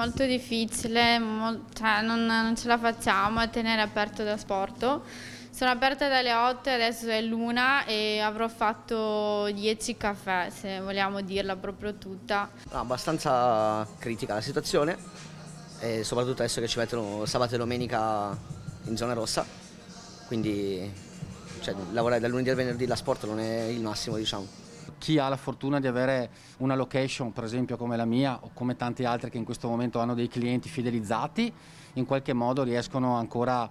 molto difficile, mol cioè non, non, ce la facciamo a tenere aperto da sport. Sono aperta dalle 8, adesso è l'una e avrò fatto 10 caffè, se vogliamo dirla proprio tutta. No, abbastanza critica la situazione, e soprattutto adesso che ci mettono sabato e domenica in zona rossa, quindi cioè, lavorare dal lunedì al venerdì la sport non è il massimo diciamo chi ha la fortuna di avere una location, per esempio come la mia o come tanti altri che in questo momento hanno dei clienti fidelizzati, in qualche modo riescono ancora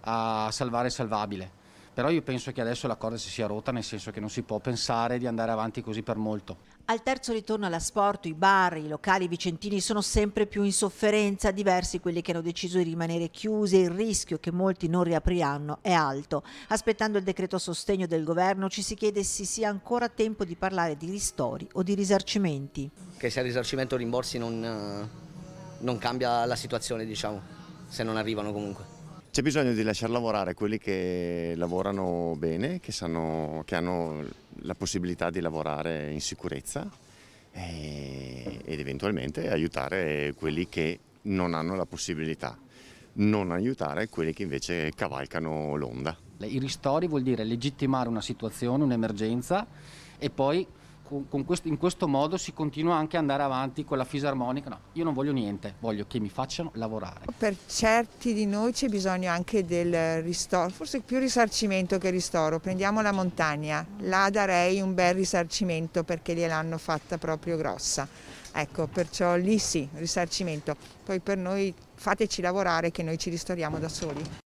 a salvare il salvabile però io penso che adesso la corda si sia rotta, nel senso che non si può pensare di andare avanti così per molto. Al terzo ritorno all'asporto, i bar, i locali vicentini sono sempre più in sofferenza, diversi quelli che hanno deciso di rimanere chiusi e il rischio che molti non riapriranno è alto. Aspettando il decreto a sostegno del governo ci si chiede se sia ancora tempo di parlare di ristori o di risarcimenti. Che sia risarcimento o rimborsi non, eh, non cambia la situazione, diciamo, se non arrivano comunque. C'è bisogno di lasciare lavorare quelli che lavorano bene, che, sanno, che hanno la possibilità di lavorare in sicurezza e, eh, ed eventualmente aiutare quelli che non hanno la possibilità, non aiutare quelli che invece cavalcano l'onda. I ristori vuol dire legittimare una situazione, un'emergenza e poi con, con questo, in questo modo si continua anche ad andare avanti con la fisarmonica. No, io non voglio niente, voglio che mi facciano lavorare. Per certi di noi c'è bisogno anche del ristoro, forse più risarcimento che ristoro. Prendiamo la montagna, là darei un bel risarcimento perché gliel'hanno fatta proprio grossa. Ecco, perciò lì sì, risarcimento. Poi per noi fateci lavorare che noi ci ristoriamo da soli.